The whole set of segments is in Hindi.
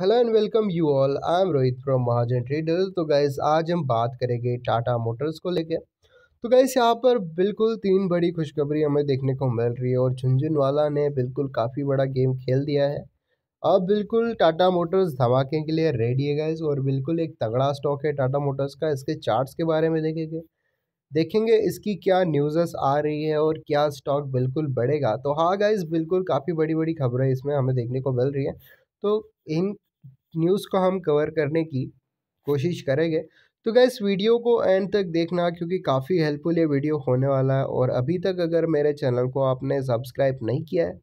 hello and welcome you all I am Rohit from Mahajan traders तो गाइस आज हम बात करेंगे टाटा मोटर्स को लेके तो गाइस यहाँ पर बिल्कुल तीन बड़ी खुशखबरी हमें देखने को मिल रही है और झुंझुनवाला ने बिल्कुल काफ़ी बड़ा गेम खेल दिया है अब बिल्कुल टाटा मोटर्स धमाके के लिए रेडी है गाइस और बिल्कुल एक तगड़ा स्टॉक है टाटा मोटर्स का इसके चार्ट्स के बारे में देखेंगे देखेंगे इसकी क्या न्यूज़स आ रही है और क्या स्टॉक बिल्कुल बढ़ेगा तो हाँ गाइस बिल्कुल काफ़ी बड़ी बड़ी खबरें इसमें हमें देखने को मिल रही है तो इन न्यूज़ को हम कवर करने की कोशिश करेंगे तो क्या इस वीडियो को एंड तक देखना क्योंकि काफ़ी हेल्पफुल ये वीडियो होने वाला है और अभी तक अगर मेरे चैनल को आपने सब्सक्राइब नहीं किया है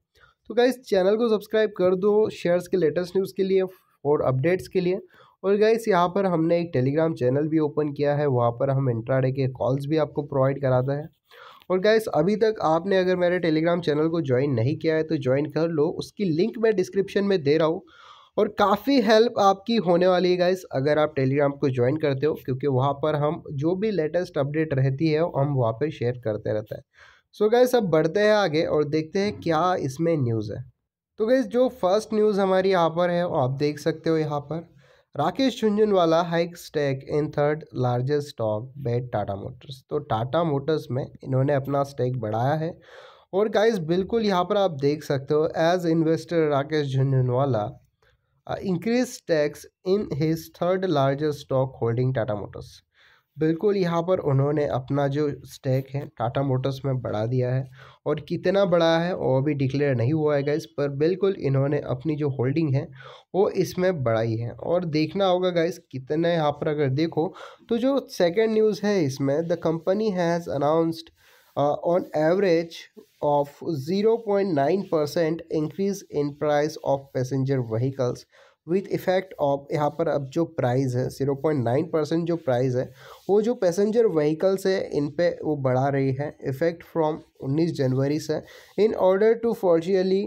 तो क्या इस चैनल को सब्सक्राइब कर दो शेयर्स के लेटेस्ट न्यूज़ के लिए और अपडेट्स के लिए और गाइस यहाँ पर हमने एक टेलीग्राम चैनल भी ओपन किया है वहाँ पर हम इंट्राडे के कॉल्स भी आपको प्रोवाइड कराता है और गाइस अभी तक आपने अगर मेरे टेलीग्राम चैनल को ज्वाइन नहीं किया है तो ज्वाइन कर लो उसकी लिंक मैं डिस्क्रिप्शन में दे रहा हूँ और काफ़ी हेल्प आपकी होने वाली है गाइस अगर आप टेलीग्राम को ज्वाइन करते हो क्योंकि वहाँ पर हम जो भी लेटेस्ट अपडेट रहती है हम वहाँ पर शेयर करते रहते हैं सो गाइस अब बढ़ते हैं आगे और देखते हैं क्या इसमें न्यूज़ है तो गाइस जो फर्स्ट न्यूज़ हमारी यहाँ पर है आप देख सकते हो यहाँ पर Rakesh Jhunjhunwala hike stake in third largest stock bet Tata Motors तो टाटा मोटर्स में इन्होंने अपना स्टेक बढ़ाया है और गाइस बिल्कुल यहाँ पर आप देख सकते हो as investor Rakesh Jhunjhunwala increase tax in his third largest stock holding Tata Motors बिल्कुल यहाँ पर उन्होंने अपना जो स्टैक है टाटा मोटर्स में बढ़ा दिया है और कितना बड़ा है वो भी डिक्लेयर नहीं हुआ है गाइस पर बिल्कुल इन्होंने अपनी जो होल्डिंग है वो इसमें बढ़ाई है और देखना होगा गाइस कितने यहाँ पर अगर देखो तो जो सेकंड न्यूज़ है इसमें the company has announced uh, on average of 0.9 percent increase in price of passenger vehicles with effect of यहाँ पर अब जो प्राइस है जीरो पॉइंट नाइन परसेंट जो प्राइस है वो जो पैसेंजर व्हीकल्स है इन पर वो बढ़ा रही है इफेक्ट फ्रॉम उन्नीस जनवरी से in order to partially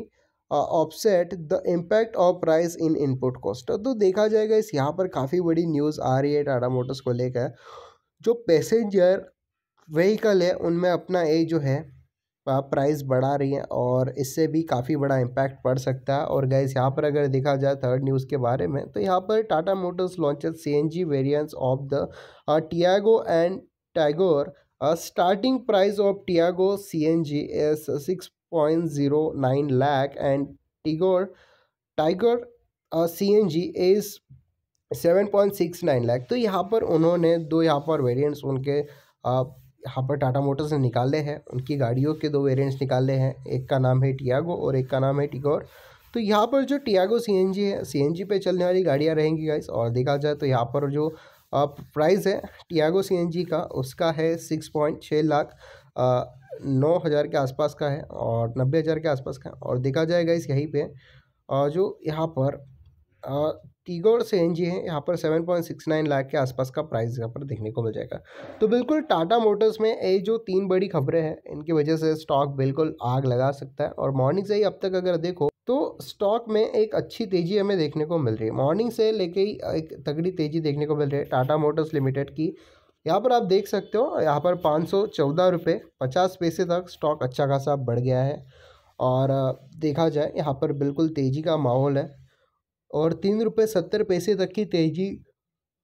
offset the impact of price in input cost तो देखा जाएगा इस यहाँ पर काफ़ी बड़ी न्यूज़ आ रही है टाटा मोटर्स को लेकर जो पैसेंजर वहीकल है उनमें अपना ये जो है प्राइस बढ़ा रही है और इससे भी काफ़ी बड़ा इम्पैक्ट पड़ सकता है और गैस यहाँ पर अगर देखा जाए थर्ड न्यूज़ के बारे में तो यहाँ पर Tata Motors launches C N G variants of the Tiago and Tigor starting price of Tiago C N G is six point zero nine lakh and Tigor Tigor C N G is seven point six nine lakh तो यहाँ पर उन्होंने दो यहाँ पर वेरियंट्स उनके uh, यहाँ पर टाटा मोटर्स ने निकाले हैं उनकी गाड़ियों के दो वेरिएंट्स निकाले हैं एक का नाम है टियागो और एक का नाम है टिगोर तो यहाँ पर जो टियागो सी है सी पे चलने वाली गाड़ियाँ रहेंगी गाइस और देखा जाए तो यहाँ पर जो प्राइस है टियागो सी का उसका है सिक्स पॉइंट छः लाख नौ हज़ार के आसपास का है और नब्बे हज़ार के आसपास का है और देखा जाएगा इस यहीं पे जो यहाँ पर टीगोर से एन जी है यहाँ पर 7.69 लाख के आसपास का प्राइस यहाँ पर देखने को मिल जाएगा तो बिल्कुल टाटा मोटर्स में ये जो तीन बड़ी खबरें हैं इनकी वजह से स्टॉक बिल्कुल आग लगा सकता है और मॉर्निंग से ही अब तक अगर देखो तो स्टॉक में एक अच्छी तेज़ी हमें देखने को मिल रही है मॉर्निंग से लेके ही एक तगड़ी तेज़ी देखने को मिल रही है टाटा मोटर्स लिमिटेड की यहाँ पर आप देख सकते हो यहाँ पर पाँच सौ चौदह रुपये पचास पैसे तक स्टॉक अच्छा खासा बढ़ गया है और देखा जाए यहाँ पर बिल्कुल तेज़ी का माहौल है और तीन रुपये सत्तर पैसे तक की तेज़ी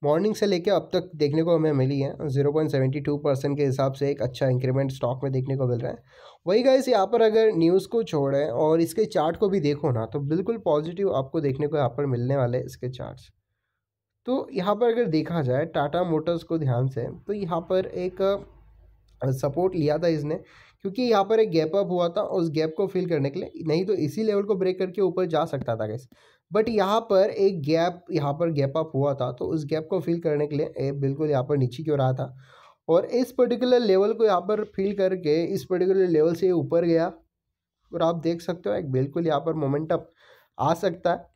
मॉर्निंग से लेकर अब तक देखने को हमें मिली है zero point seventy two percent के हिसाब से एक अच्छा इंक्रीमेंट स्टॉक में देखने को मिल रहा है वही गाइस यहाँ पर अगर न्यूज़ को छोड़ें और इसके चार्ट को भी देखो ना तो बिल्कुल पॉजिटिव आपको देखने को यहाँ पर मिलने वाले इसके चार्ट तो यहाँ पर अगर देखा जाए टाटा मोटर्स को ध्यान से तो यहाँ पर एक सपोर्ट लिया था इसने क्योंकि यहाँ पर एक गैप अप हुआ था उस गैप को फिल करने के लिए नहीं तो इसी लेवल को ब्रेक करके ऊपर जा सकता था गैस बट यहाँ पर एक गैप यहाँ पर गैप अप हुआ था तो उस गैप को फिल करने के लिए ए बिल्कुल यहाँ पर नीचे की ओर आया था और इस पर्टिकुलर लेवल को यहाँ पर फिल करके इस पर्टिकुलर लेवल से ऊपर गया और आप देख सकते हो एक बिल्कुल यहाँ पर अप आ सकता है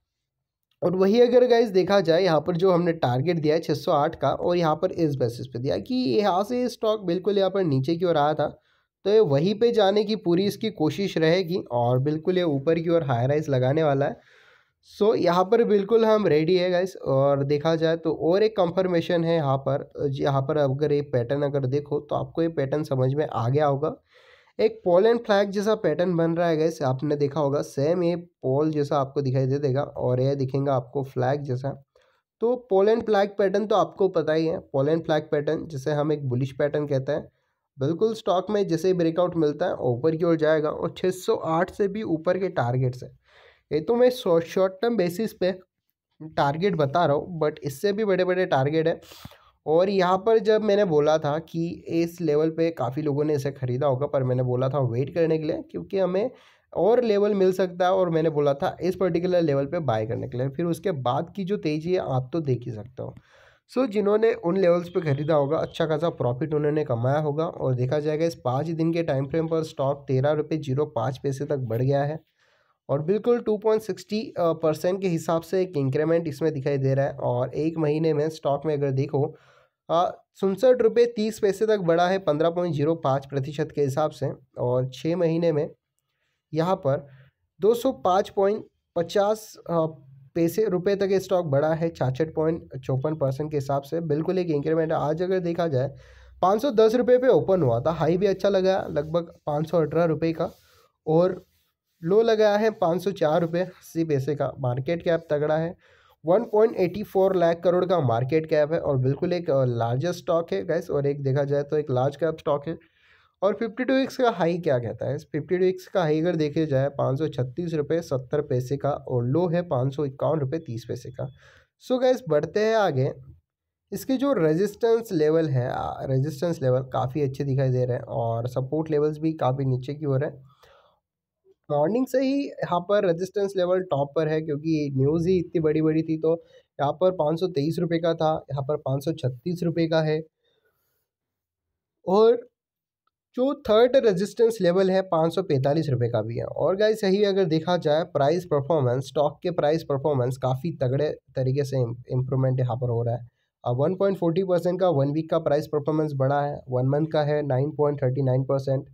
और वही अगर गाइज देखा जाए यहाँ पर जो हमने टारगेट दिया है आठ का और यहाँ पर इस बेसिस पे दिया कि यहाँ से स्टॉक बिल्कुल यहाँ पर नीचे की ओर आया था तो ये वहीं पे जाने की पूरी इसकी कोशिश रहेगी और बिल्कुल ये ऊपर की ओर हाई राइज लगाने वाला है सो so, यहाँ पर बिल्कुल हम रेडी है गाइस और देखा जाए तो और एक कंफर्मेशन है यहाँ पर यहाँ पर अगर ये पैटर्न अगर देखो तो आपको ये पैटर्न समझ में आ गया होगा एक पोल एंड फ्लैग जैसा पैटर्न बन रहा है गैस आपने देखा होगा सेम ये पोल जैसा आपको दिखाई दे देगा और यह दिखेगा आपको फ्लैग जैसा तो पोल एंड फ्लैग पैटर्न तो आपको पता ही है पोल एंड फ्लैग पैटर्न जिसे हम एक बुलिश पैटर्न कहते हैं बिल्कुल स्टॉक में जैसे ब्रेकआउट मिलता है ऊपर की ओर जाएगा और छः से भी ऊपर के टारगेट्स हैं ये तो मैं शॉर्ट टर्म बेसिस पे टारगेट बता रहा हूँ बट इससे भी बड़े बड़े टारगेट है और यहाँ पर जब मैंने बोला था कि इस लेवल पे काफ़ी लोगों ने इसे ख़रीदा होगा पर मैंने बोला था वेट करने के लिए क्योंकि हमें और लेवल मिल सकता है और मैंने बोला था इस पर्टिकुलर लेवल पे बाय करने के लिए फिर उसके बाद की जो तेज़ी है आप तो देख ही सकते हो सो so, जिन्होंने उन लेवल्स पे ख़रीदा होगा अच्छा खासा प्रॉफिट उन्होंने कमाया होगा और देखा जाएगा इस पाँच दिन के टाइम फ्रेम पर स्टॉक तेरह रुपये जीरो पाँच पैसे तक बढ़ गया है और बिल्कुल 2.60 परसेंट के हिसाब से एक इंक्रीमेंट इसमें दिखाई दे रहा है और एक महीने में स्टॉक में अगर देखो सुनसठ रुपये तीस पैसे तक बढ़ा है पंद्रह पॉइंट जीरो पाँच प्रतिशत के हिसाब से और छः महीने में यहाँ पर दो सौ पाँच पॉइंट पचास पैसे रुपये तक स्टॉक बढ़ा है छाछठ पॉइंट चौपन परसेंट के हिसाब से बिल्कुल एक इंक्रीमेंट आज अगर देखा जाए पाँच सौ दस रुपये पे ओपन हुआ था हाई भी अच्छा लगा लगभग पाँच सौ अठारह रुपये का और लो लगाया है पाँच सौ चार रुपये अस्सी पैसे का मार्केट कैप तगड़ा है one point eighty four lakh crore का मार्केट कैप है और बिल्कुल एक लार्जेस्ट स्टॉक है गैस और एक देखा जाए तो एक लार्ज कैप स्टॉक है और फिफ्टी टू एक्स का हाई क्या कहता है फिफ्टी टू एक्स का हाई अगर देखे जाए पाँच सौ छत्तीस रुपये सत्तर पैसे का और लो है पाँच सौ इक्यावन रुपये तीस पैसे का सो so गैस बढ़ते हैं आगे इसके जो रेजिस्टेंस लेवल है रेजिस्टेंस लेवल काफ़ी अच्छे दिखाई दे रहे हैं और सपोर्ट लेवल्स भी काफ़ी नीचे की ओर है मॉर्निंग से ही यहाँ पर रेजिस्टेंस लेवल टॉप पर है क्योंकि न्यूज़ ही इतनी बड़ी बड़ी थी तो यहाँ पर पाँच सौ तेईस रुपये का था यहाँ पर पाँच सौ छत्तीस रुपये का है और जो थर्ड रेजिस्टेंस लेवल है पाँच सौ पैंतालीस रुपये का भी है और गाइस सही अगर देखा जाए प्राइस परफॉर्मेंस स्टॉक के प्राइस परफॉर्मेंस काफ़ी तगड़े तरीके से इम्प्रूवमेंट यहाँ पर हो रहा है अब वन पॉइंट फोर्टी परसेंट का वन वीक का प्राइस परफॉर्मेंस बढ़ा है वन मंथ का है nine point thirty nine percent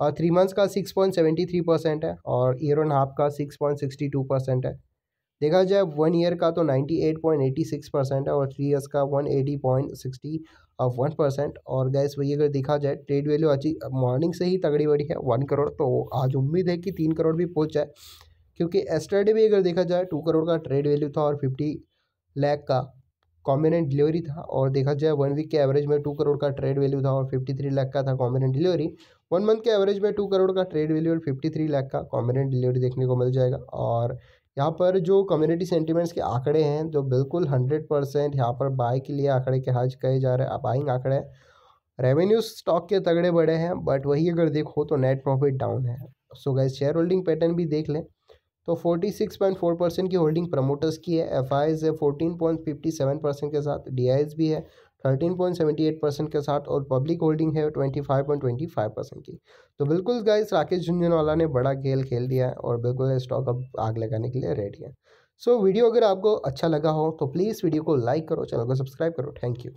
और थ्री मंथ्स का six point seventy three percent है और ईयर एंड हाफ का six point sixty two percent है देखा जाए वन ईयर का तो ninety eight point eighty six percent है और थ्री ईयर्स का one eighty point sixty one percent और गैस वही अगर देखा जाए ट्रेड वैल्यू अच्छी मॉर्निंग से ही तगड़ी बड़ी है वन करोड़ तो आज उम्मीद है कि तीन करोड़ भी पहुँच जाए क्योंकि एस्टरडे भी अगर देखा जाए टू करोड़ का ट्रेड वैल्यू था और फिफ्टी लैख का कॉम्बिनेंट डिलीवरी था और देखा जाए वन वीक के एवरेज में टू करोड़ का ट्रेड वैल्यू था और फिफ्टी थ्री लाख का था कॉम्बिनेंट डिलीवरी वन मंथ के एवरेज में टू करोड़ का ट्रेड वैल्यू और फिफ्टी थ्री लाख का कॉम्बिनेंट डिलीवरी देखने को मिल जाएगा और यहाँ पर जो कम्युनिटी सेंटिमेंट्स के आंकड़े हैं जो बिल्कुल हंड्रेड परसेंट यहाँ पर बाय के लिए आंकड़े के हज कहे जा रहे हैं बाइंग आंकड़े रेवेन्यू स्टॉक के तगड़े बड़े हैं बट वही अगर देखो तो नेट प्रॉफिट डाउन है सो गए शेयर होल्डिंग पैटर्न भी देख लें तो 46.4 परसेंट की होल्डिंग प्रमोटर्स की है एफ है 14.57 परसेंट के साथ डी भी है 13.78 परसेंट के साथ और पब्लिक होल्डिंग है 25.25 परसेंट की तो बिल्कुल गाइस राकेश झुंझुनवाला ने बड़ा खेल खेल दिया है और बिल्कुल स्टॉक अब आग लगाने के लिए रेडी है सो so, वीडियो अगर आपको अच्छा लगा हो तो प्लीज़ वीडियो को लाइक करो चैनल को सब्सक्राइब करो थैंक यू